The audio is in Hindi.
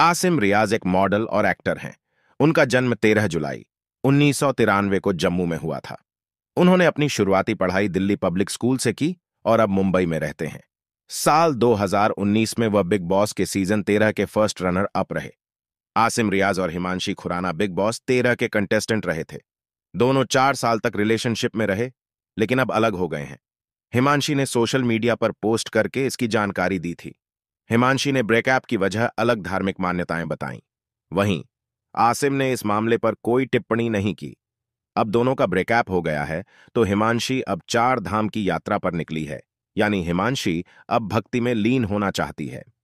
आसिम रियाज एक मॉडल और एक्टर हैं उनका जन्म 13 जुलाई उन्नीस को जम्मू में हुआ था उन्होंने अपनी शुरुआती पढ़ाई दिल्ली पब्लिक स्कूल से की और अब मुंबई में रहते हैं साल 2019 में वह बिग बॉस के सीजन 13 के फर्स्ट रनर अप रहे आसिम रियाज और हिमांशी खुराना बिग बॉस 13 के कंटेस्टेंट रहे थे दोनों चार साल तक रिलेशनशिप में रहे लेकिन अब अलग हो गए हैं हिमांशी ने सोशल मीडिया पर पोस्ट करके इसकी जानकारी दी थी हिमांशी ने ब्रेकअप की वजह अलग धार्मिक मान्यताएं बताई वहीं आसिम ने इस मामले पर कोई टिप्पणी नहीं की अब दोनों का ब्रेकअप हो गया है तो हिमांशी अब चार धाम की यात्रा पर निकली है यानी हिमांशी अब भक्ति में लीन होना चाहती है